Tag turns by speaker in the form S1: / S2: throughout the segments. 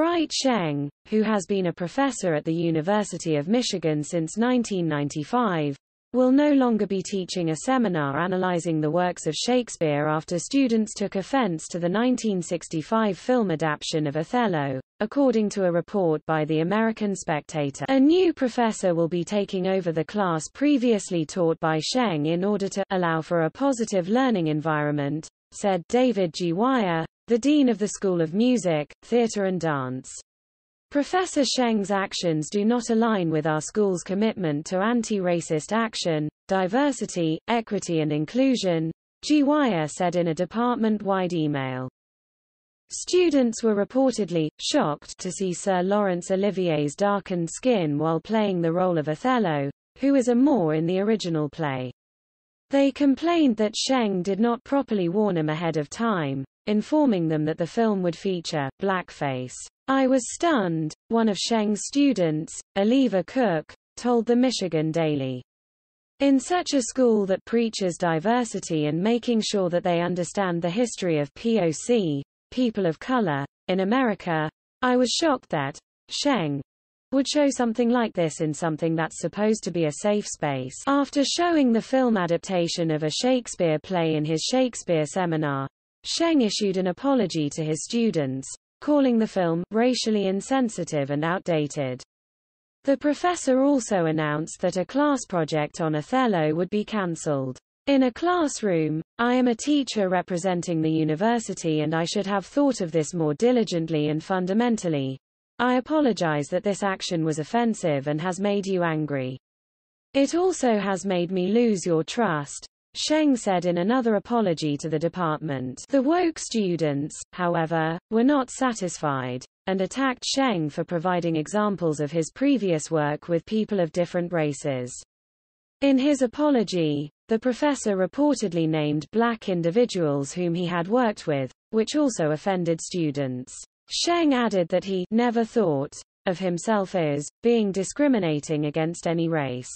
S1: Bright Sheng, who has been a professor at the University of Michigan since 1995, will no longer be teaching a seminar analyzing the works of Shakespeare after students took offense to the 1965 film adaptation of Othello, according to a report by the American Spectator. A new professor will be taking over the class previously taught by Sheng in order to allow for a positive learning environment, said David G. Wire, the dean of the School of Music, Theatre and Dance. Professor Sheng's actions do not align with our school's commitment to anti-racist action, diversity, equity and inclusion, GYA said in a department-wide email. Students were reportedly, shocked to see Sir Laurence Olivier's darkened skin while playing the role of Othello, who is a Moor in the original play. They complained that Sheng did not properly warn them ahead of time, informing them that the film would feature blackface. I was stunned, one of Sheng's students, Oliva Cook, told the Michigan Daily. In such a school that preaches diversity and making sure that they understand the history of POC, people of color, in America, I was shocked that, Sheng, would show something like this in something that's supposed to be a safe space. After showing the film adaptation of a Shakespeare play in his Shakespeare seminar, Sheng issued an apology to his students, calling the film racially insensitive and outdated. The professor also announced that a class project on Othello would be cancelled. In a classroom, I am a teacher representing the university and I should have thought of this more diligently and fundamentally, I apologize that this action was offensive and has made you angry. It also has made me lose your trust. Sheng said in another apology to the department. The woke students, however, were not satisfied, and attacked Sheng for providing examples of his previous work with people of different races. In his apology, the professor reportedly named black individuals whom he had worked with, which also offended students. Sheng added that he never thought of himself as being discriminating against any race.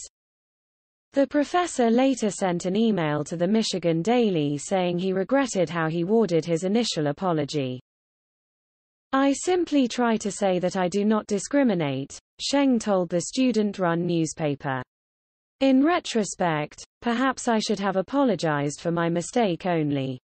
S1: The professor later sent an email to the Michigan Daily saying he regretted how he worded his initial apology. I simply try to say that I do not discriminate, Sheng told the student-run newspaper. In retrospect, perhaps I should have apologized for my mistake only.